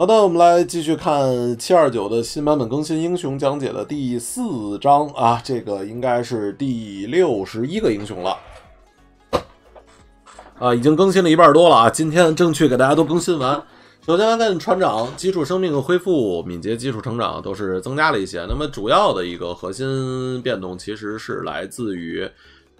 好的，我们来继续看七二九的新版本更新英雄讲解的第四章啊，这个应该是第六十一个英雄了，啊，已经更新了一半多了啊，今天争取给大家都更新完。首先来看船长，基础生命恢复、敏捷、基础成长都是增加了一些。那么主要的一个核心变动其实是来自于，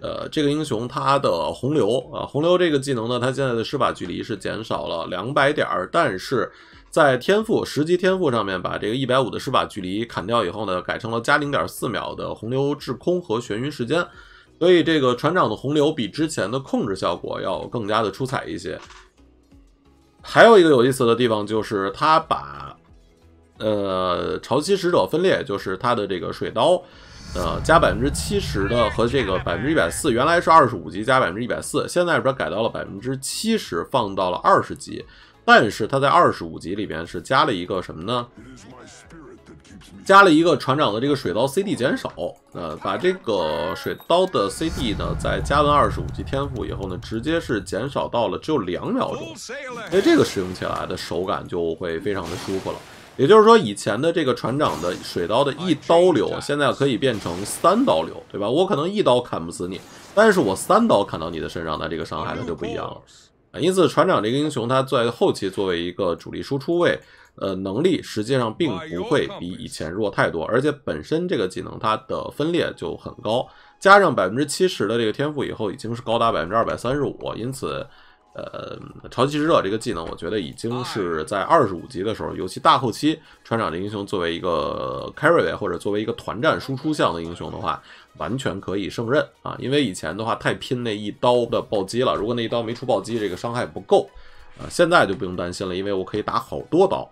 呃，这个英雄他的洪流啊，洪流这个技能呢，它现在的施法距离是减少了两百点儿，但是。在天赋十级天赋上面，把这个一百五的施法距离砍掉以后呢，改成了加零点四秒的洪流滞空和眩晕时间，所以这个船长的洪流比之前的控制效果要更加的出彩一些。还有一个有意思的地方就是，他把呃潮汐使者分裂，就是他的这个水刀，呃加百分之七十的和这个百分之一百四，原来是二十五级加百分之一百四，现在不是改到了百分之七十，放到了二十级。但是他在二十五级里边是加了一个什么呢？加了一个船长的这个水刀 CD 减少，呃，把这个水刀的 CD 呢，在加完二十五级天赋以后呢，直接是减少到了只有两秒钟，所以这个使用起来的手感就会非常的舒服了。也就是说，以前的这个船长的水刀的一刀流，现在可以变成三刀流，对吧？我可能一刀砍不死你，但是我三刀砍到你的身上，那这个伤害它就不一样。了。因此，船长这个英雄他在后期作为一个主力输出位，呃，能力实际上并不会比以前弱太多，而且本身这个技能它的分裂就很高，加上百分之七十的这个天赋以后，已经是高达百分之二百三十五，因此。呃，潮汐之热这个技能，我觉得已经是在二十五级的时候，尤其大后期，船长的英雄作为一个 carry 位或者作为一个团战输出项的英雄的话，完全可以胜任啊！因为以前的话太拼那一刀的暴击了，如果那一刀没出暴击，这个伤害不够，呃，现在就不用担心了，因为我可以打好多刀。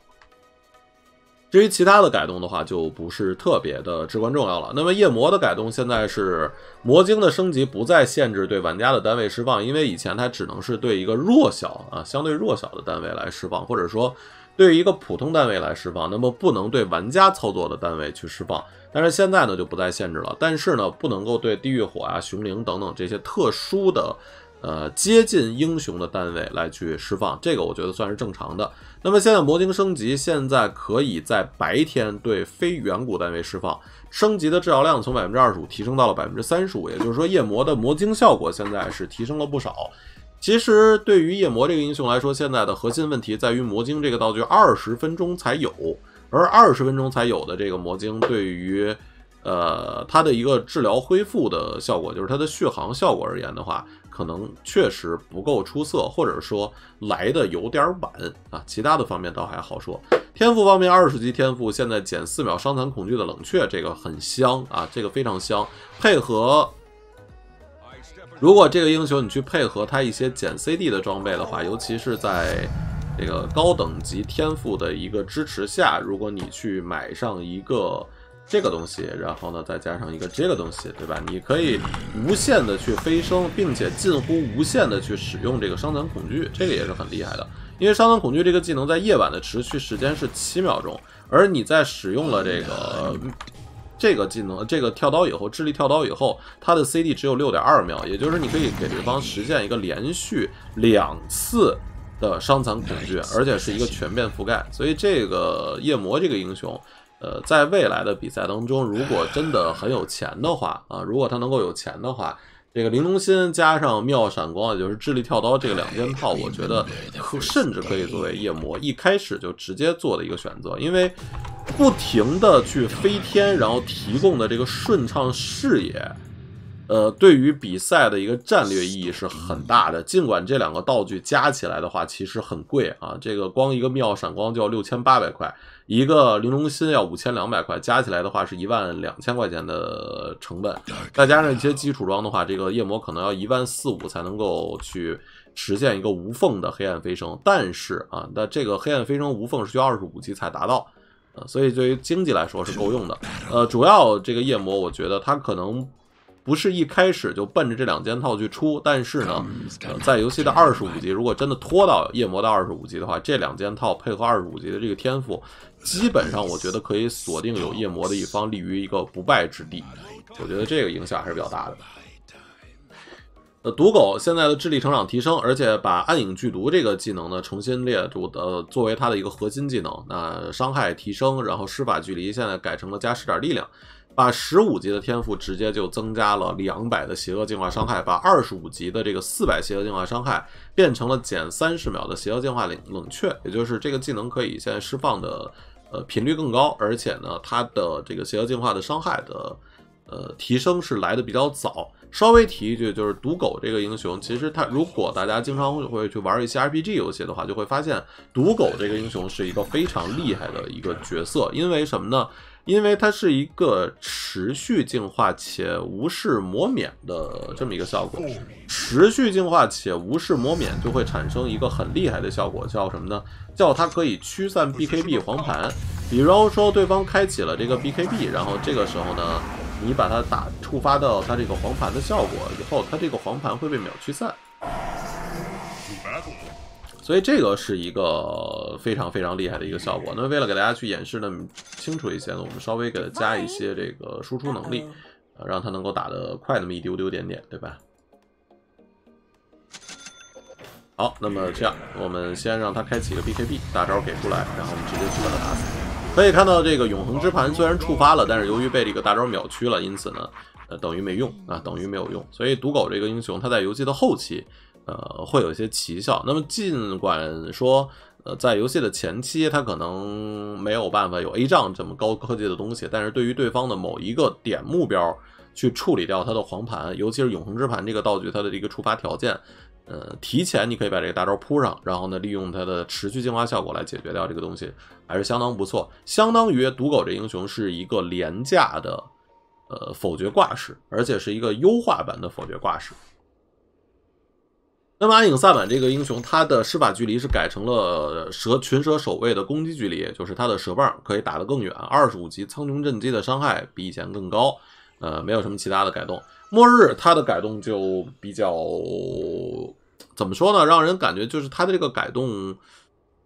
至于其他的改动的话，就不是特别的至关重要了。那么夜魔的改动现在是魔晶的升级不再限制对玩家的单位释放，因为以前它只能是对一个弱小啊相对弱小的单位来释放，或者说对于一个普通单位来释放，那么不能对玩家操作的单位去释放。但是现在呢就不再限制了，但是呢不能够对地狱火啊、熊灵等等这些特殊的。呃，接近英雄的单位来去释放，这个我觉得算是正常的。那么现在魔晶升级，现在可以在白天对非远古单位释放，升级的治疗量从百分之二十五提升到了百分之三十五，也就是说夜魔的魔晶效果现在是提升了不少。其实对于夜魔这个英雄来说，现在的核心问题在于魔晶这个道具二十分钟才有，而二十分钟才有的这个魔晶对于。呃，它的一个治疗恢复的效果，就是它的续航效果而言的话，可能确实不够出色，或者说来的有点晚啊。其他的方面倒还好说。天赋方面，二十级天赋现在减四秒伤残恐惧的冷却，这个很香啊，这个非常香。配合，如果这个英雄你去配合他一些减 CD 的装备的话，尤其是在这个高等级天赋的一个支持下，如果你去买上一个。这个东西，然后呢，再加上一个这个东西，对吧？你可以无限的去飞升，并且近乎无限的去使用这个伤残恐惧，这个也是很厉害的。因为伤残恐惧这个技能在夜晚的持续时间是七秒钟，而你在使用了这个这个技能，这个跳刀以后，智力跳刀以后，它的 CD 只有六点二秒，也就是你可以给对方实现一个连续两次的伤残恐惧，而且是一个全面覆盖。所以这个夜魔这个英雄。呃，在未来的比赛当中，如果真的很有钱的话啊，如果他能够有钱的话，这个玲珑心加上妙闪光，也就是智力跳刀这个两件套，我觉得可甚至可以作为夜魔一开始就直接做的一个选择，因为不停的去飞天，然后提供的这个顺畅视野。呃，对于比赛的一个战略意义是很大的。尽管这两个道具加起来的话，其实很贵啊。这个光一个妙闪光就要六千八百块，一个玲珑心要五千两百块，加起来的话是一万两千块钱的成本。再加上一些基础装的话，这个夜魔可能要一万四五才能够去实现一个无缝的黑暗飞升。但是啊，那这个黑暗飞升无缝是需要二十五级才达到，所以对于经济来说是够用的。呃，主要这个夜魔，我觉得它可能。不是一开始就奔着这两件套去出，但是呢，在游戏的二十五级，如果真的拖到夜魔的二十五级的话，这两件套配合二十五级的这个天赋，基本上我觉得可以锁定有夜魔的一方立于一个不败之地。我觉得这个影响还是比较大的。呃，毒狗现在的智力成长提升，而且把暗影剧毒这个技能呢重新列入的作为它的一个核心技能，那伤害提升，然后施法距离现在改成了加十点力量。把十五级的天赋直接就增加了两百的邪恶进化伤害，把二十五级的这个四百邪恶进化伤害变成了减三十秒的邪恶进化冷冷却，也就是这个技能可以现在释放的呃频率更高，而且呢它的这个邪恶进化的伤害的呃提升是来的比较早。稍微提一句，就是毒狗这个英雄，其实他如果大家经常会去玩一些 RPG 游戏的话，就会发现毒狗这个英雄是一个非常厉害的一个角色，因为什么呢？因为它是一个持续净化且无视磨免的这么一个效果，持续净化且无视磨免就会产生一个很厉害的效果，叫什么呢？叫它可以驱散 BKB 黄盘。比如说对方开启了这个 BKB，然后这个时候呢，你把它打触发到它这个黄盘的效果以后，它这个黄盘会被秒驱散。所以这个是一个非常非常厉害的一个效果。那为了给大家去演示的清楚一些呢，我们稍微给它加一些这个输出能力，啊，让它能够打的快那么一丢丢点点，对吧？好，那么这样，我们先让它开启一个 BKB 大招给出来，然后我们直接去把它打死。可以看到，这个永恒之盘虽然触发了，但是由于被这个大招秒区了，因此呢，呃，等于没用啊，等于没有用。所以毒狗这个英雄他在游戏的后期。呃，会有一些奇效。那么，尽管说，呃，在游戏的前期，它可能没有办法有 A 账这么高科技的东西，但是对于对方的某一个点目标去处理掉他的黄盘，尤其是永恒之盘这个道具，它的一个触发条件，呃，提前你可以把这个大招铺上，然后呢，利用它的持续净化效果来解决掉这个东西，还是相当不错。相当于赌狗这英雄是一个廉价的，呃，否决挂饰，而且是一个优化版的否决挂饰。那么暗影萨满这个英雄，他的施法距离是改成了蛇群蛇守卫的攻击距离，就是他的蛇棒可以打得更远。二十五级苍穹震击的伤害比以前更高，呃，没有什么其他的改动。末日他的改动就比较怎么说呢？让人感觉就是他的这个改动，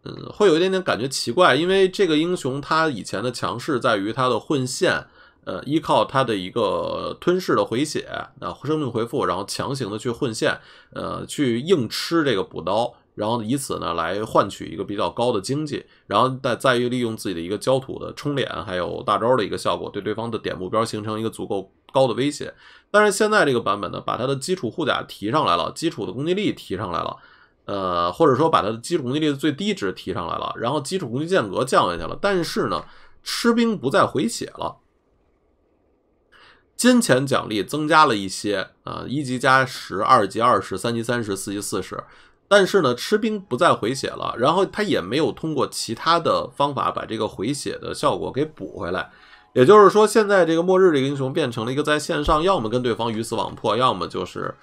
嗯，会有一点点感觉奇怪，因为这个英雄他以前的强势在于他的混线。呃，依靠他的一个吞噬的回血，啊，生命回复，然后强行的去混线，呃，去硬吃这个补刀，然后以此呢来换取一个比较高的经济，然后再再于利用自己的一个焦土的冲脸，还有大招的一个效果，对对方的点目标形成一个足够高的威胁。但是现在这个版本呢，把他的基础护甲提上来了，基础的攻击力提上来了，呃，或者说把他的基础攻击力的最低值提上来了，然后基础攻击间隔降下去了，但是呢，吃兵不再回血了。金钱奖励增加了一些，呃，一级加十，二级二十，三级三十，四级四十。但是呢，吃兵不再回血了，然后他也没有通过其他的方法把这个回血的效果给补回来。也就是说，现在这个末日这个英雄变成了一个在线上要么跟对方鱼死网破，要么就是，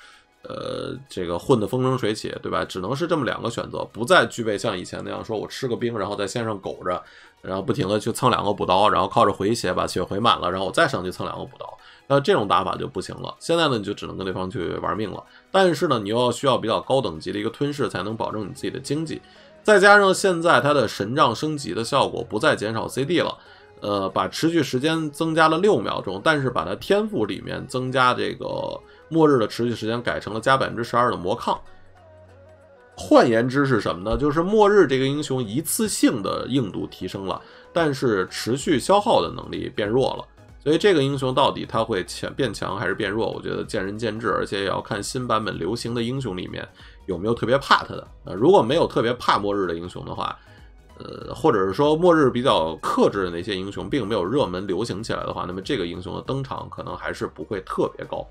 呃，这个混得风生水起，对吧？只能是这么两个选择，不再具备像以前那样说我吃个兵，然后在线上苟着，然后不停的去蹭两个补刀，然后靠着回血把血回满了，然后我再上去蹭两个补刀。那这种打法就不行了。现在呢，你就只能跟对方去玩命了。但是呢，你又要需要比较高等级的一个吞噬，才能保证你自己的经济。再加上现在它的神杖升级的效果不再减少 CD 了，呃，把持续时间增加了六秒钟，但是把它天赋里面增加这个末日的持续时间改成了加百分之十二的魔抗。换言之是什么呢？就是末日这个英雄一次性的硬度提升了，但是持续消耗的能力变弱了。所以这个英雄到底他会强变强还是变弱？我觉得见仁见智，而且也要看新版本流行的英雄里面有没有特别怕他的。呃，如果没有特别怕末日的英雄的话，呃，或者是说末日比较克制的那些英雄并没有热门流行起来的话，那么这个英雄的登场可能还是不会特别高。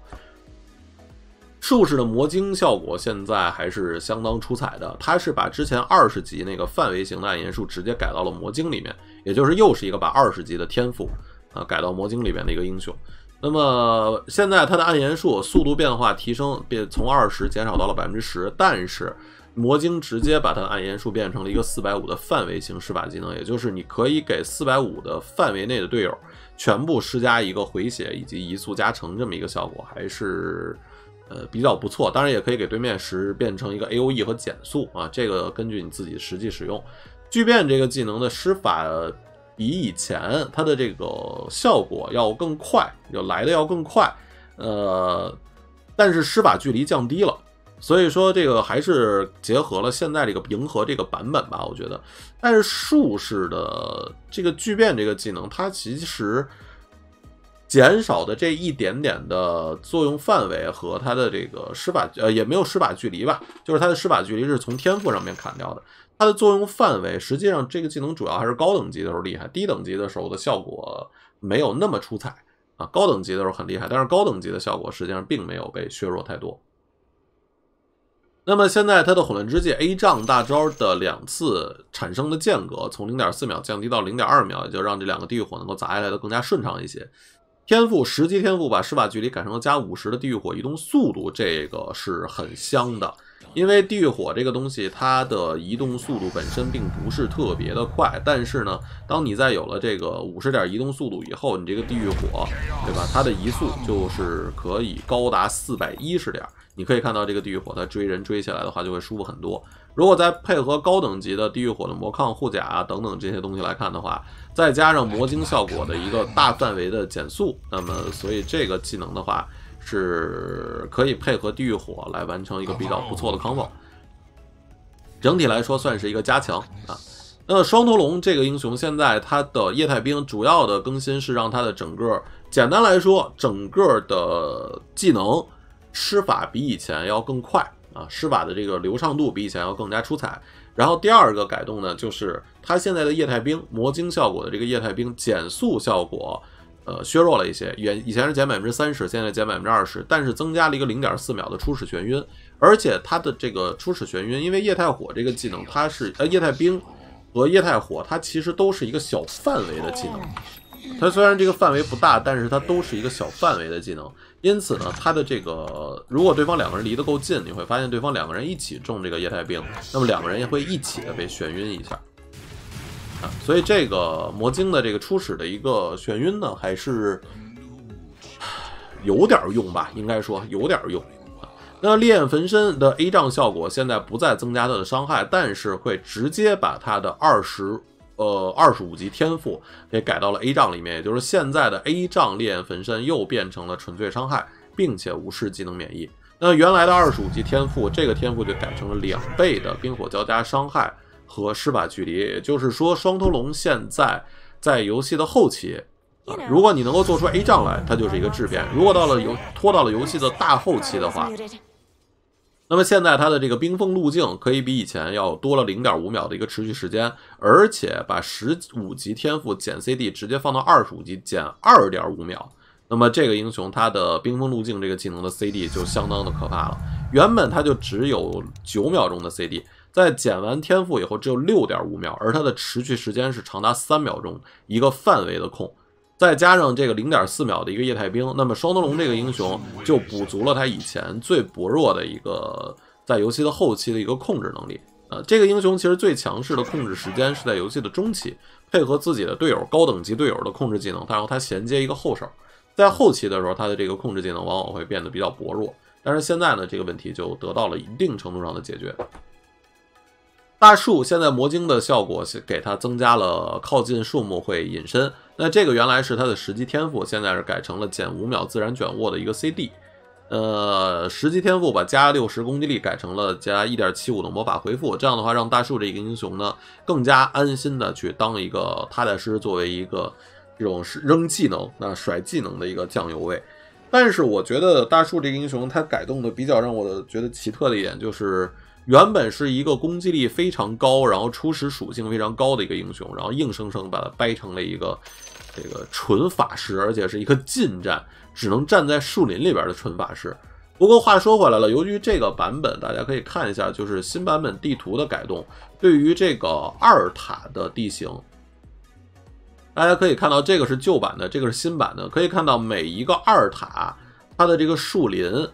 术士的魔晶效果现在还是相当出彩的，他是把之前二十级那个范围型的暗炎术直接改到了魔晶里面，也就是又是一个把二十级的天赋。啊，改到魔晶里边的一个英雄，那么现在它的暗炎术速度变化提升，变从二十减少到了百分之十，但是魔晶直接把它暗炎术变成了一个四百五的范围型施法技能，也就是你可以给四百五的范围内的队友全部施加一个回血以及移速加成这么一个效果，还是呃比较不错。当然也可以给对面使变成一个 A O E 和减速啊，这个根据你自己实际使用，聚变这个技能的施法。比以前它的这个效果要更快，要来的要更快，呃，但是施法距离降低了，所以说这个还是结合了现在这个迎合这个版本吧，我觉得。但是术士的这个聚变这个技能，它其实减少的这一点点的作用范围和它的这个施法，呃，也没有施法距离吧，就是它的施法距离是从天赋上面砍掉的。它的作用范围，实际上这个技能主要还是高等级的时候厉害，低等级的时候的效果没有那么出彩啊。高等级的时候很厉害，但是高等级的效果实际上并没有被削弱太多。那么现在它的混乱之戒 A 杖大招的两次产生的间隔从零点四秒降低到零点二秒，也就让这两个地狱火能够砸下来的更加顺畅一些。天赋十级天赋把施法距离改成了加五十的地狱火移动速度，这个是很香的。因为地狱火这个东西，它的移动速度本身并不是特别的快，但是呢，当你在有了这个五十点移动速度以后，你这个地狱火，对吧？它的移速就是可以高达四百一十点。你可以看到这个地狱火在追人追起来的话，就会舒服很多。如果再配合高等级的地狱火的魔抗护甲啊等等这些东西来看的话，再加上魔晶效果的一个大范围的减速，那么所以这个技能的话。是可以配合地狱火来完成一个比较不错的 combo，整体来说算是一个加强啊。那么双头龙这个英雄现在它的液态冰主要的更新是让它的整个，简单来说，整个的技能施法比以前要更快啊，施法的这个流畅度比以前要更加出彩。然后第二个改动呢，就是它现在的液态冰魔晶效果的这个液态冰减速效果。呃，削弱了一些，原以前是减百分之三十，现在减百分之二十，但是增加了一个零点四秒的初始眩晕，而且它的这个初始眩晕，因为液态火这个技能，它是呃液态冰和液态火，它其实都是一个小范围的技能，它虽然这个范围不大，但是它都是一个小范围的技能，因此呢，它的这个如果对方两个人离得够近，你会发现对方两个人一起中这个液态冰，那么两个人也会一起的被眩晕一下。所以这个魔晶的这个初始的一个眩晕呢，还是有点用吧？应该说有点用。那烈焰焚身的 A 杖效果现在不再增加它的伤害，但是会直接把它的二十呃二十五级天赋给改到了 A 杖里面，也就是现在的 A 杖烈焰焚身又变成了纯粹伤害，并且无视技能免疫。那原来的二十五级天赋这个天赋就改成了两倍的冰火交加伤害。和施法距离，也就是说，双头龙现在在游戏的后期，啊，如果你能够做出 A 杖来，它就是一个质变。如果到了游拖到了游戏的大后期的话，那么现在它的这个冰封路径可以比以前要多了零点五秒的一个持续时间，而且把十五级天赋减 CD 直接放到二十五级减二点五秒，那么这个英雄它的冰封路径这个技能的 CD 就相当的可怕了。原本它就只有九秒钟的 CD。在减完天赋以后，只有六点五秒，而它的持续时间是长达三秒钟一个范围的控，再加上这个零点四秒的一个液态冰，那么双头龙这个英雄就补足了他以前最薄弱的一个在游戏的后期的一个控制能力。啊，这个英雄其实最强势的控制时间是在游戏的中期，配合自己的队友、高等级队友的控制技能，然后它衔接一个后手，在后期的时候，它的这个控制技能往往会变得比较薄弱。但是现在呢，这个问题就得到了一定程度上的解决。大树现在魔晶的效果是给它增加了靠近树木会隐身，那这个原来是它的十级天赋，现在是改成了减五秒自然卷握的一个 CD。呃，十级天赋把加六十攻击力改成了加一点七五的魔法回复，这样的话让大树这个英雄呢更加安心的去当一个踏踏实实作为一个这种扔技能、那甩技能的一个酱油位。但是我觉得大树这个英雄它改动的比较让我觉得奇特的一点就是。原本是一个攻击力非常高，然后初始属性非常高的一个英雄，然后硬生生把它掰成了一个这个纯法师，而且是一个近战，只能站在树林里边的纯法师。不过话说回来了，由于这个版本，大家可以看一下，就是新版本地图的改动，对于这个二塔的地形，大家可以看到这个是旧版的，这个是新版的，可以看到每一个二塔，它的这个树林。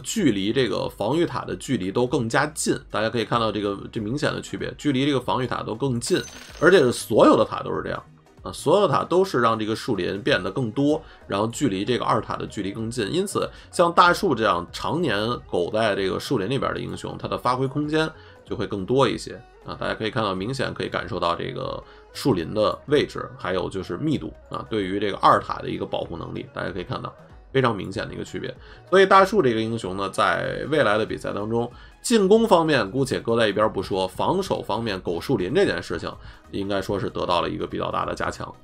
距离这个防御塔的距离都更加近，大家可以看到这个这明显的区别，距离这个防御塔都更近，而且是所有的塔都是这样啊，所有的塔都是让这个树林变得更多，然后距离这个二塔的距离更近，因此像大树这样常年苟在这个树林里边的英雄，它的发挥空间就会更多一些啊。大家可以看到，明显可以感受到这个树林的位置，还有就是密度啊，对于这个二塔的一个保护能力，大家可以看到。非常明显的一个区别，所以大树这个英雄呢，在未来的比赛当中，进攻方面姑且搁在一边不说，防守方面狗树林这件事情，应该说是得到了一个比较大的加强。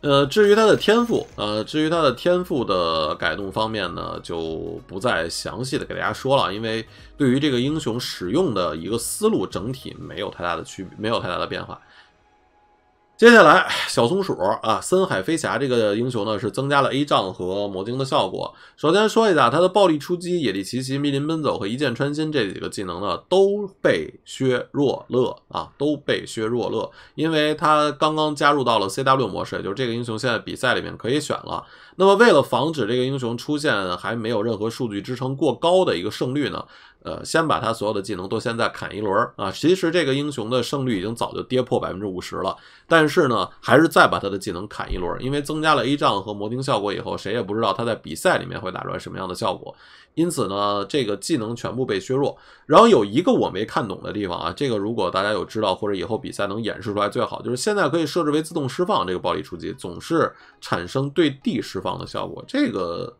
呃，至于他的天赋，呃，至于他的天赋的改动方面呢，就不再详细的给大家说了，因为对于这个英雄使用的一个思路，整体没有太大的区别，没有太大的变化。接下来，小松鼠啊，森海飞侠这个英雄呢是增加了 A 杖和魔晶的效果。首先说一下，他的暴力出击、野力奇袭、密林奔走和一箭穿心这几个技能呢都被削弱了啊，都被削弱了，因为他刚刚加入到了 C W 模式，也就是这个英雄现在比赛里面可以选了。那么，为了防止这个英雄出现还没有任何数据支撑过高的一个胜率呢？呃，先把他所有的技能都现在砍一轮儿啊！其实这个英雄的胜率已经早就跌破百分之五十了，但是呢，还是再把他的技能砍一轮，因为增加了 A 杖和魔钉效果以后，谁也不知道他在比赛里面会打出来什么样的效果。因此呢，这个技能全部被削弱。然后有一个我没看懂的地方啊，这个如果大家有知道或者以后比赛能演示出来最好，就是现在可以设置为自动释放这个暴力出击，总是产生对地释放的效果。这个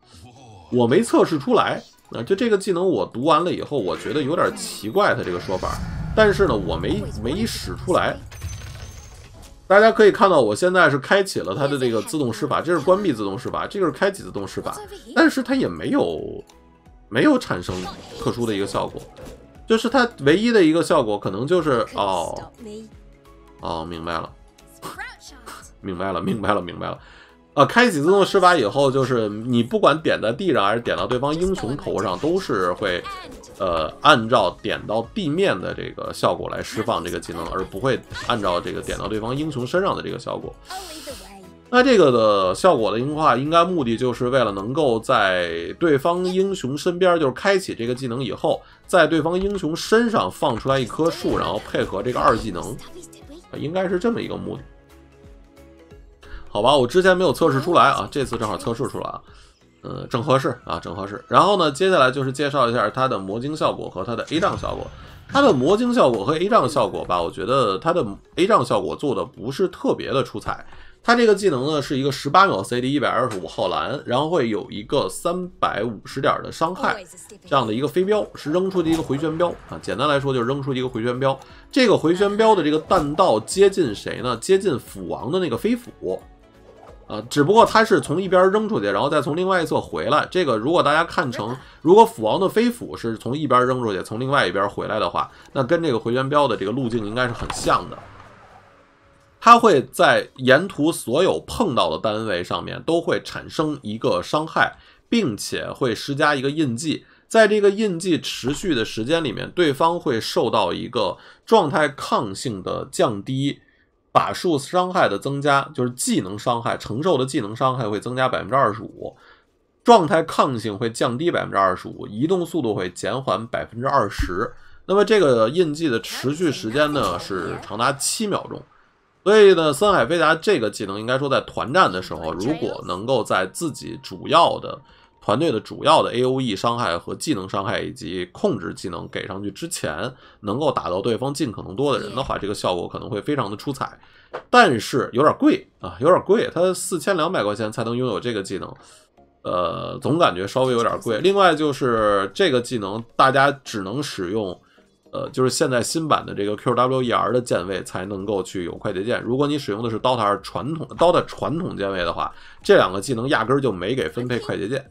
我没测试出来。啊，就这个技能，我读完了以后，我觉得有点奇怪他这个说法，但是呢，我没没使出来。大家可以看到，我现在是开启了他的这个自动施法，这是关闭自动施法，这个是开启自动施法，但是它也没有没有产生特殊的一个效果，就是它唯一的一个效果可能就是哦哦 明白了，明白了，明白了，明白了。啊，开启自动施法以后，就是你不管点在地上还是点到对方英雄头上，都是会，呃，按照点到地面的这个效果来释放这个技能，而不会按照这个点到对方英雄身上的这个效果。那这个的效果的话，应该目的就是为了能够在对方英雄身边，就是开启这个技能以后，在对方英雄身上放出来一棵树，然后配合这个二技能，应该是这么一个目的。好吧，我之前没有测试出来啊，这次正好测试出来啊，嗯，正合适啊，正合适。然后呢，接下来就是介绍一下它的魔晶效果和它的 A 杖效果。它的魔晶效果和 A 杖效果吧，我觉得它的 A 杖效果做的不是特别的出彩。它这个技能呢是一个十八秒 CD，一百二十五耗蓝，然后会有一个三百五十点的伤害，这样的一个飞镖是扔出的一个回旋镖啊。简单来说就是扔出一个回旋镖，这个回旋镖的这个弹道接近谁呢？接近斧王的那个飞斧。啊，只不过它是从一边扔出去，然后再从另外一侧回来。这个如果大家看成，如果斧王的飞斧是从一边扔出去，从另外一边回来的话，那跟这个回旋镖的这个路径应该是很像的。它会在沿途所有碰到的单位上面都会产生一个伤害，并且会施加一个印记。在这个印记持续的时间里面，对方会受到一个状态抗性的降低。法术伤害的增加，就是技能伤害承受的技能伤害会增加百分之二十五，状态抗性会降低百分之二十五，移动速度会减缓百分之二十。那么这个印记的持续时间呢是长达七秒钟。所以呢，森海飞达这个技能应该说在团战的时候，如果能够在自己主要的。团队的主要的 A O E 伤害和技能伤害以及控制技能给上去之前，能够打到对方尽可能多的人的话，这个效果可能会非常的出彩，但是有点贵啊，有点贵，它四千两百块钱才能拥有这个技能，呃，总感觉稍微有点贵。另外就是这个技能大家只能使用，呃，就是现在新版的这个 Q W E R 的键位才能够去有快捷键，如果你使用的是 Dota 二传统 Dota 传统键位的话，这两个技能压根儿就没给分配快捷键。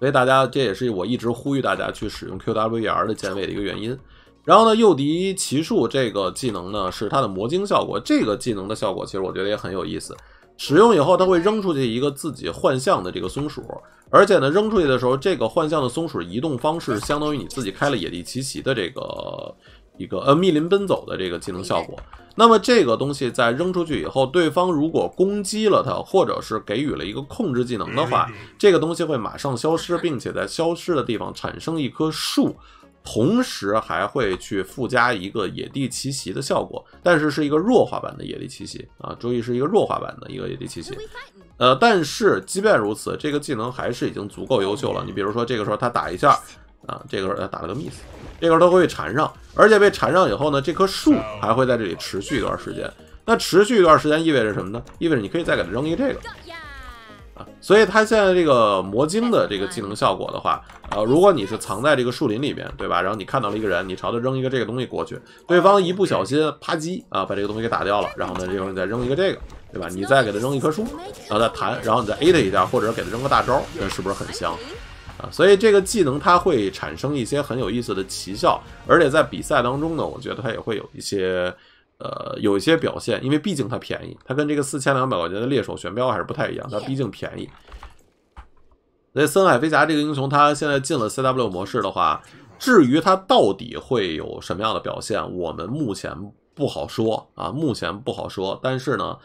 所以大家，这也是我一直呼吁大家去使用 QWER 的键位的一个原因。然后呢，诱敌奇术这个技能呢，是它的魔晶效果。这个技能的效果其实我觉得也很有意思。使用以后，它会扔出去一个自己幻象的这个松鼠，而且呢，扔出去的时候，这个幻象的松鼠移动方式相当于你自己开了野地奇袭的这个。一个呃，密林奔走的这个技能效果，那么这个东西在扔出去以后，对方如果攻击了它，或者是给予了一个控制技能的话，这个东西会马上消失，并且在消失的地方产生一棵树，同时还会去附加一个野地奇袭的效果，但是是一个弱化版的野地奇袭啊，注意是一个弱化版的一个野地奇袭，呃，但是即便如此，这个技能还是已经足够优秀了。你比如说这个时候他打一下。啊，这个他打了个 miss，这个它会被缠上，而且被缠上以后呢，这棵树还会在这里持续一段时间。那持续一段时间意味着什么呢？意味着你可以再给它扔一个这个。啊，所以它现在这个魔晶的这个技能效果的话，呃，如果你是藏在这个树林里边，对吧？然后你看到了一个人，你朝他扔一个这个东西过去，对方一不小心啪叽啊，把这个东西给打掉了。然后呢，这时候你再扔一个这个，对吧？你再给他扔一棵树，然后再弹，然后你再 a 他一下，或者给他扔个大招，这是不是很香？所以这个技能它会产生一些很有意思的奇效，而且在比赛当中呢，我觉得它也会有一些，呃，有一些表现。因为毕竟它便宜，它跟这个四千两百块钱的猎手玄标还是不太一样，它毕竟便宜。那森海飞侠这个英雄它现在进了 C W 模式的话，至于它到底会有什么样的表现，我们目前不好说啊，目前不好说。但是呢。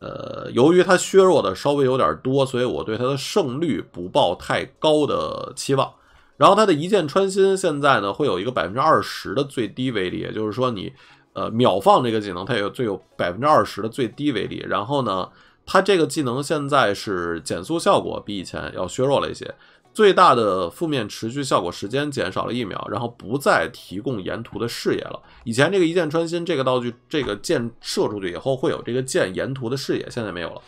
呃，由于它削弱的稍微有点多，所以我对它的胜率不抱太高的期望。然后它的一箭穿心现在呢会有一个百分之二十的最低威力，也就是说你，呃，秒放这个技能它有最有百分之二十的最低威力。然后呢，它这个技能现在是减速效果比以前要削弱了一些。最大的负面持续效果时间减少了一秒，然后不再提供沿途的视野了。以前这个一箭穿心这个道具，这个箭射出去以后会有这个箭沿途的视野，现在没有了。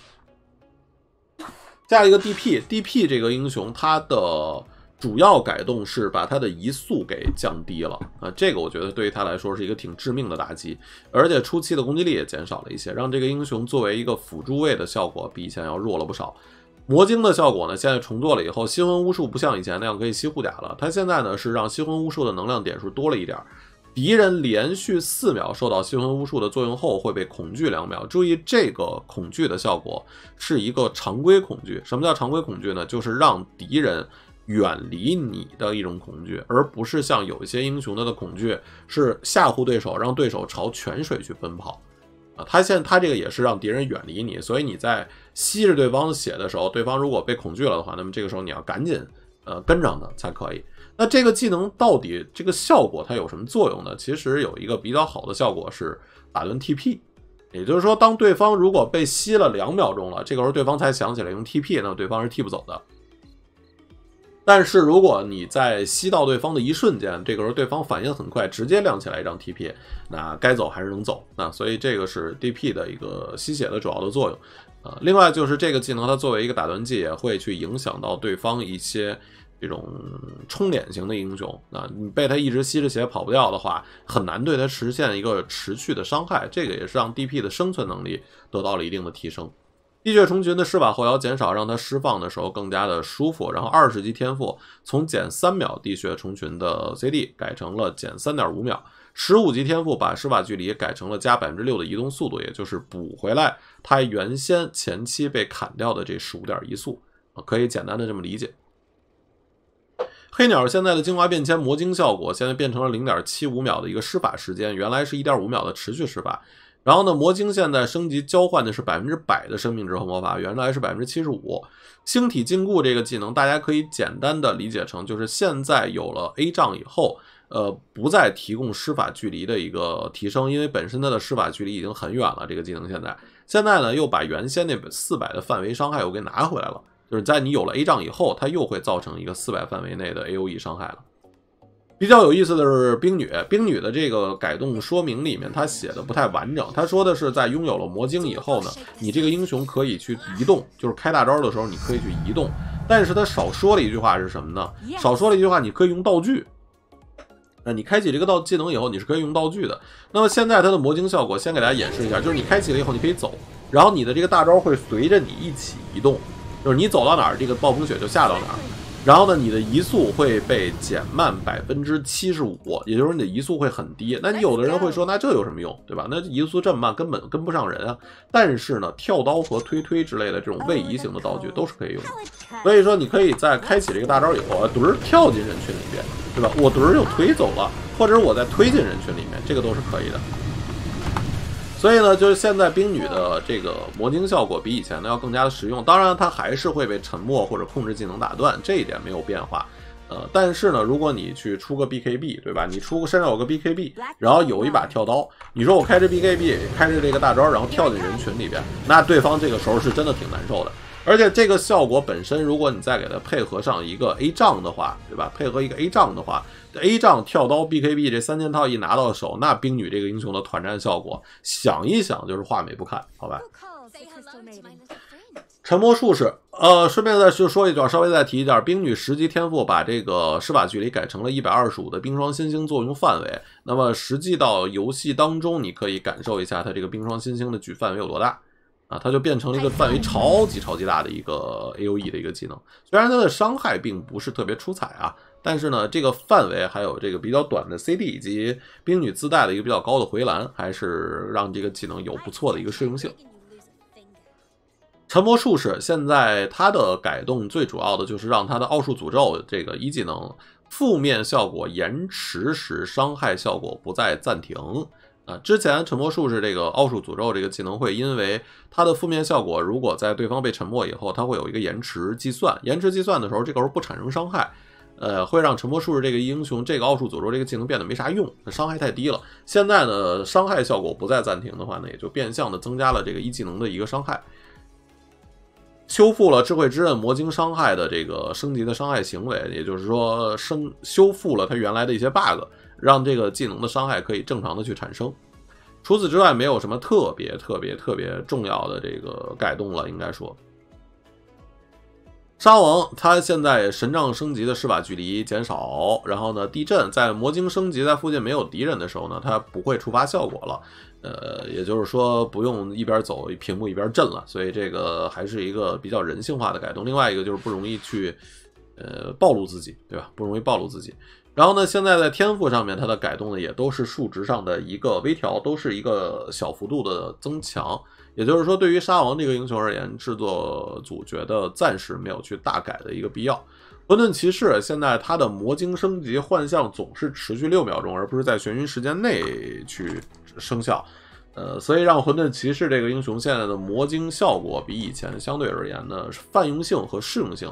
下一个 D P D P 这个英雄，它的主要改动是把它的移速给降低了啊，这个我觉得对于他来说是一个挺致命的打击，而且初期的攻击力也减少了一些，让这个英雄作为一个辅助位的效果比以前要弱了不少。魔晶的效果呢？现在重做了以后，吸魂巫术不像以前那样可以吸护甲了。它现在呢是让吸魂巫术的能量点数多了一点。敌人连续四秒受到吸魂巫术的作用后会被恐惧两秒。注意，这个恐惧的效果是一个常规恐惧。什么叫常规恐惧呢？就是让敌人远离你的一种恐惧，而不是像有一些英雄他的恐惧是吓唬对手，让对手朝泉水去奔跑。他现他这个也是让敌人远离你，所以你在吸着对方的血的时候，对方如果被恐惧了的话，那么这个时候你要赶紧呃跟上他才可以。那这个技能到底这个效果它有什么作用呢？其实有一个比较好的效果是打断 TP，也就是说当对方如果被吸了两秒钟了，这个时候对方才想起来用 TP，那对方是踢不走的。但是如果你在吸到对方的一瞬间，这个时候对方反应很快，直接亮起来一张 TP，那该走还是能走啊？所以这个是 DP 的一个吸血的主要的作用。呃，另外就是这个技能它作为一个打断技，也会去影响到对方一些这种冲脸型的英雄啊。你被他一直吸着血跑不掉的话，很难对他实现一个持续的伤害。这个也是让 DP 的生存能力得到了一定的提升。地血虫群的施法后摇减少，让它释放的时候更加的舒服。然后二十级天赋从减三秒地血虫群的 CD 改成了减三点五秒。十五级天赋把施法距离改成了加百分之六的移动速度，也就是补回来它原先前期被砍掉的这十五点移速，可以简单的这么理解。黑鸟现在的精华变迁魔晶效果现在变成了零点七五秒的一个施法时间，原来是一点五秒的持续施法。然后呢，魔晶现在升级交换的是百分之百的生命值和魔法，原来是百分之七十五。星体禁锢这个技能，大家可以简单的理解成，就是现在有了 A 杖以后，呃，不再提供施法距离的一个提升，因为本身它的施法距离已经很远了。这个技能现在，现在呢又把原先那四百的范围伤害又给拿回来了，就是在你有了 A 杖以后，它又会造成一个四百范围内的 AOE 伤害了。比较有意思的是冰女，冰女的这个改动说明里面它写的不太完整。它说的是在拥有了魔晶以后呢，你这个英雄可以去移动，就是开大招的时候你可以去移动。但是他少说了一句话是什么呢？少说了一句话，你可以用道具。那你开启这个道技能以后，你是可以用道具的。那么现在它的魔晶效果，先给大家演示一下，就是你开启了以后你可以走，然后你的这个大招会随着你一起移动，就是你走到哪儿，这个暴风雪就下到哪儿。然后呢，你的移速会被减慢百分之七十五，也就是说你的移速会很低。那你有的人会说，那这有什么用，对吧？那移速这么慢，根本跟不上人啊。但是呢，跳刀和推推之类的这种位移型的道具都是可以用。所以说，你可以在开启这个大招以后，啊，蹲儿跳进人群里边，对吧？我蹲儿就推走了，或者我再推进人群里面，这个都是可以的。所以呢，就是现在冰女的这个魔晶效果比以前呢要更加的实用，当然她还是会被沉默或者控制技能打断，这一点没有变化。呃，但是呢，如果你去出个 BKB，对吧？你出个身上有个 BKB，然后有一把跳刀，你说我开着 BKB，开着这个大招，然后跳进人群里边，那对方这个时候是真的挺难受的。而且这个效果本身，如果你再给它配合上一个 A 杖的话，对吧？配合一个 A 杖的话，A 杖跳刀 BKB 这三件套一拿到手，那冰女这个英雄的团战效果，想一想就是画美不堪，好吧？沉默术士，呃，顺便再说一句，稍微再提一下，冰女十级天赋把这个施法距离改成了一百二十五的冰霜新星作用范围，那么实际到游戏当中，你可以感受一下它这个冰霜新星的举范围有多大。啊，它就变成了一个范围超级超级大的一个 A O E 的一个技能，虽然它的伤害并不是特别出彩啊，但是呢，这个范围还有这个比较短的 C D 以及冰女自带的一个比较高的回蓝，还是让这个技能有不错的一个适用性。沉默术士现在它的改动最主要的就是让它的奥术诅咒这个一技能负面效果延迟时伤害效果不再暂停。啊，之前沉默术士这个奥术诅咒这个技能会因为它的负面效果，如果在对方被沉默以后，它会有一个延迟计算，延迟计算的时候这个时候不产生伤害，呃，会让沉默术士这个英雄这个奥术诅咒这个技能变得没啥用，伤害太低了。现在呢，伤害效果不再暂停的话呢，也就变相的增加了这个一技能的一个伤害，修复了智慧之刃魔晶伤害的这个升级的伤害行为，也就是说升修复了它原来的一些 bug。让这个技能的伤害可以正常的去产生，除此之外没有什么特别特别特别重要的这个改动了，应该说。沙王他现在神杖升级的施法距离减少，然后呢地震在魔晶升级在附近没有敌人的时候呢，它不会触发效果了，呃，也就是说不用一边走屏幕一边震了，所以这个还是一个比较人性化的改动。另外一个就是不容易去呃暴露自己，对吧？不容易暴露自己。然后呢，现在在天赋上面，它的改动呢也都是数值上的一个微调，都是一个小幅度的增强。也就是说，对于沙王这个英雄而言，制作组觉得暂时没有去大改的一个必要。混沌骑士现在它的魔晶升级幻象总是持续六秒钟，而不是在眩晕时间内去生效。呃，所以让混沌骑士这个英雄现在的魔晶效果比以前相对而言呢，泛用性和适用性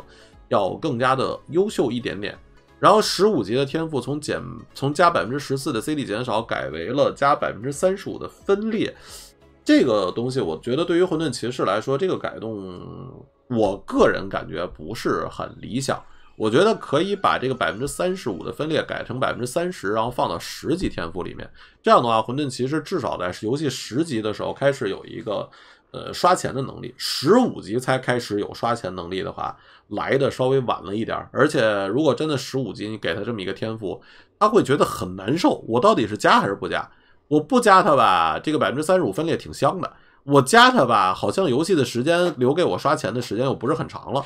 要更加的优秀一点点。然后十五级的天赋从减从加百分之十四的 CD 减少改为了加百分之三十五的分裂，这个东西我觉得对于混沌骑士来说，这个改动我个人感觉不是很理想。我觉得可以把这个百分之三十五的分裂改成百分之三十，然后放到十级天赋里面。这样的话，混沌骑士至少在游戏十级的时候开始有一个。呃，刷钱的能力，十五级才开始有刷钱能力的话，来的稍微晚了一点。而且，如果真的十五级你给他这么一个天赋，他会觉得很难受。我到底是加还是不加？我不加他吧，这个百分之三十五分裂挺香的；我加他吧，好像游戏的时间留给我刷钱的时间又不是很长了。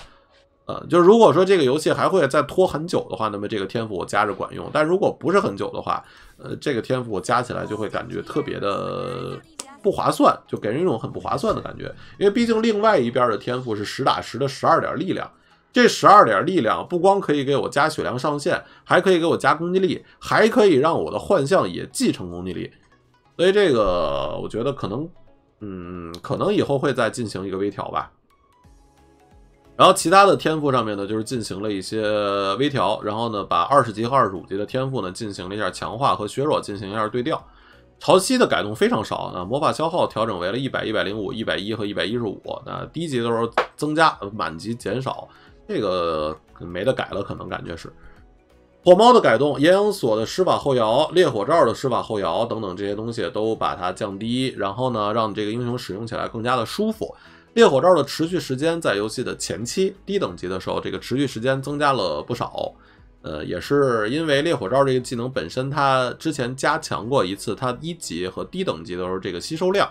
呃，就是如果说这个游戏还会再拖很久的话，那么这个天赋我加着管用；但如果不是很久的话，呃，这个天赋我加起来就会感觉特别的。不划算，就给人一种很不划算的感觉，因为毕竟另外一边的天赋是实打实的十二点力量，这十二点力量不光可以给我加血量上限，还可以给我加攻击力，还可以让我的幻象也继承攻击力，所以这个我觉得可能，嗯，可能以后会再进行一个微调吧。然后其他的天赋上面呢，就是进行了一些微调，然后呢，把二十级和二十五级的天赋呢进行了一下强化和削弱，进行一下对调。潮汐的改动非常少啊，魔法消耗调整为了一百、一百零五、一百一和一百一十五。那低级的时候增加，满级减少，这个没得改了，可能感觉是。火猫的改动，岩影锁的施法后摇，烈火罩的施法后摇等等这些东西都把它降低，然后呢，让这个英雄使用起来更加的舒服。烈火罩的持续时间在游戏的前期低等级的时候，这个持续时间增加了不少。呃，也是因为烈火罩这个技能本身，它之前加强过一次，它一级和低等级的时候这个吸收量，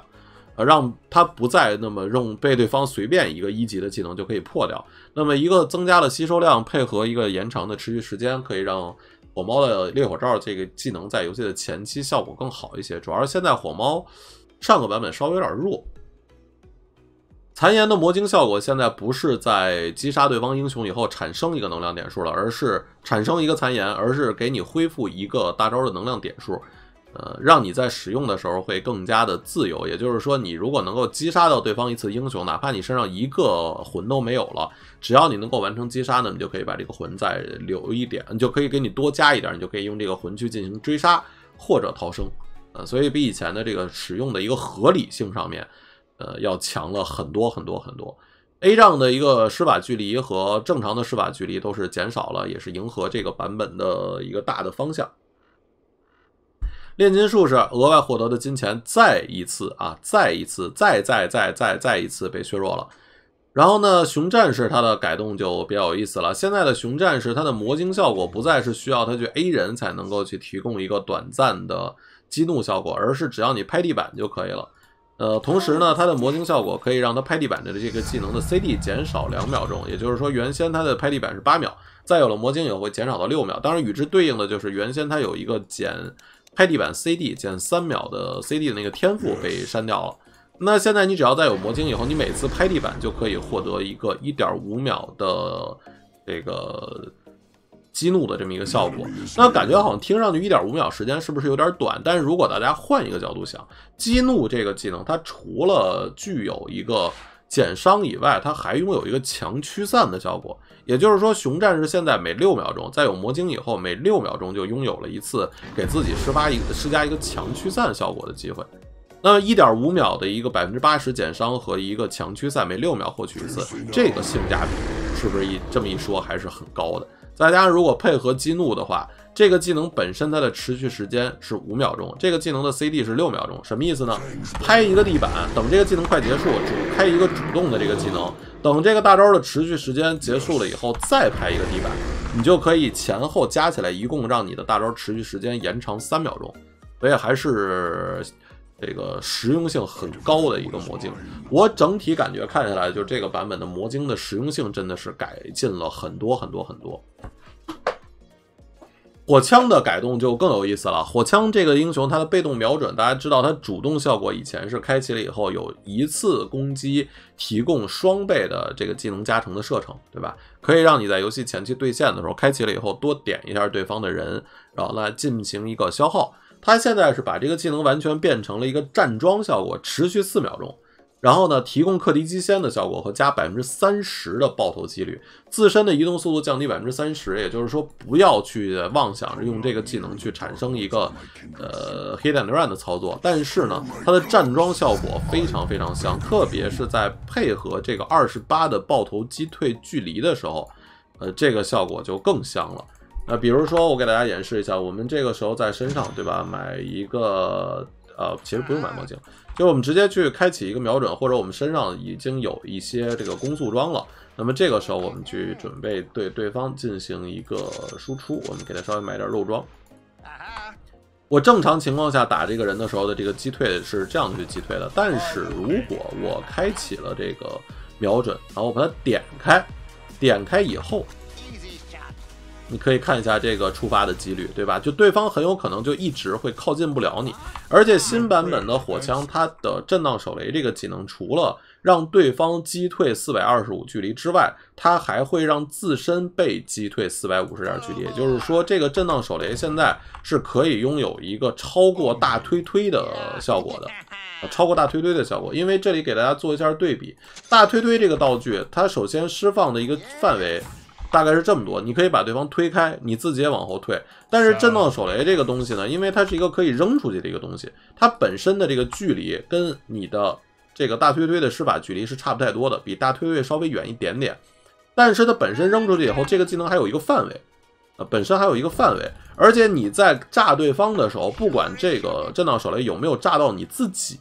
呃，让它不再那么用被对方随便一个一级的技能就可以破掉。那么一个增加了吸收量，配合一个延长的持续时间，可以让火猫的烈火罩这个技能在游戏的前期效果更好一些。主要是现在火猫上个版本稍微有点弱。残岩的魔晶效果现在不是在击杀对方英雄以后产生一个能量点数了，而是产生一个残岩，而是给你恢复一个大招的能量点数，呃，让你在使用的时候会更加的自由。也就是说，你如果能够击杀到对方一次英雄，哪怕你身上一个魂都没有了，只要你能够完成击杀，呢，你就可以把这个魂再留一点，就可以给你多加一点，你就可以用这个魂去进行追杀或者逃生，呃，所以比以前的这个使用的一个合理性上面。呃，要强了很多很多很多。A 杖的一个施法距离和正常的施法距离都是减少了，也是迎合这个版本的一个大的方向。炼金术士额外获得的金钱，再一次啊，再一次，再再再再再一次被削弱了。然后呢，熊战士它的改动就比较有意思了。现在的熊战士，它的魔晶效果不再是需要他去 A 人才能够去提供一个短暂的激怒效果，而是只要你拍地板就可以了。呃，同时呢，它的魔晶效果可以让它拍地板的这个技能的 CD 减少两秒钟，也就是说，原先它的拍地板是八秒，再有了魔晶也会减少到六秒。当然，与之对应的就是原先它有一个减拍地板 CD 减三秒的 CD 的那个天赋被删掉了。那现在你只要再有魔晶以后，你每次拍地板就可以获得一个一点五秒的这个。激怒的这么一个效果，那感觉好像听上去一点五秒时间是不是有点短？但是如果大家换一个角度想，激怒这个技能，它除了具有一个减伤以外，它还拥有一个强驱散的效果。也就是说，熊战士现在每六秒钟，在有魔晶以后，每六秒钟就拥有了一次给自己施发一个施加一个强驱散效果的机会。那一点五秒的一个百分之八十减伤和一个强驱散，每六秒获取一次，这个性价比是不是一这么一说还是很高的？再加上如果配合激怒的话，这个技能本身它的持续时间是五秒钟，这个技能的 CD 是六秒钟，什么意思呢？拍一个地板，等这个技能快结束，主拍一个主动的这个技能，等这个大招的持续时间结束了以后，再拍一个地板，你就可以前后加起来，一共让你的大招持续时间延长三秒钟，所以还是。这个实用性很高的一个魔晶，我整体感觉看下来，就这个版本的魔晶的实用性真的是改进了很多很多很多。火枪的改动就更有意思了。火枪这个英雄，它的被动瞄准，大家知道它主动效果以前是开启了以后有一次攻击提供双倍的这个技能加成的射程，对吧？可以让你在游戏前期对线的时候，开启了以后多点一下对方的人，然后来进行一个消耗。他现在是把这个技能完全变成了一个站桩效果，持续四秒钟，然后呢，提供克敌机先的效果和加百分之三十的爆头几率，自身的移动速度降低百分之三十，也就是说不要去妄想着用这个技能去产生一个，呃，hit and run 的操作，但是呢，它的站桩效果非常非常香，特别是在配合这个二十八的爆头击退距离的时候，呃，这个效果就更香了。那比如说，我给大家演示一下，我们这个时候在身上，对吧？买一个，呃，其实不用买墨镜，就我们直接去开启一个瞄准，或者我们身上已经有一些这个攻速装了。那么这个时候，我们去准备对对方进行一个输出，我们给他稍微买点肉装。我正常情况下打这个人的时候的这个击退是这样去击退的，但是如果我开启了这个瞄准，然后我把它点开，点开以后。你可以看一下这个触发的几率，对吧？就对方很有可能就一直会靠近不了你，而且新版本的火枪它的震荡手雷这个技能，除了让对方击退四百二十五距离之外，它还会让自身被击退四百五十点距离。也就是说，这个震荡手雷现在是可以拥有一个超过大推推的效果的，超过大推推的效果。因为这里给大家做一下对比，大推推这个道具，它首先释放的一个范围。大概是这么多，你可以把对方推开，你自己也往后退。但是震荡手雷这个东西呢，因为它是一个可以扔出去的一个东西，它本身的这个距离跟你的这个大推推的施法距离是差不太多的，比大推推稍微远一点点。但是它本身扔出去以后，这个技能还有一个范围，啊，本身还有一个范围。而且你在炸对方的时候，不管这个震荡手雷有没有炸到你自己，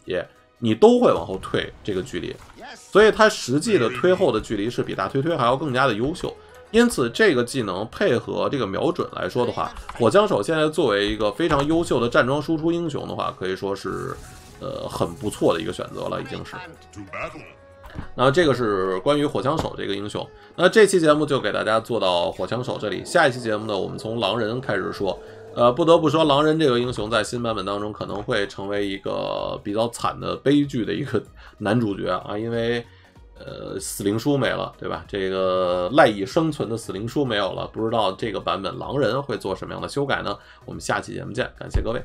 你都会往后退这个距离，所以它实际的推后的距离是比大推推还要更加的优秀。因此，这个技能配合这个瞄准来说的话，火枪手现在作为一个非常优秀的站桩输出英雄的话，可以说是，呃，很不错的一个选择了，已经是。那这个是关于火枪手这个英雄。那这期节目就给大家做到火枪手这里，下一期节目呢，我们从狼人开始说。呃，不得不说，狼人这个英雄在新版本当中可能会成为一个比较惨的悲剧的一个 男主角啊，因为。呃，死灵书没了，对吧？这个赖以生存的死灵书没有了，不知道这个版本狼人会做什么样的修改呢？我们下期节目见，感谢各位。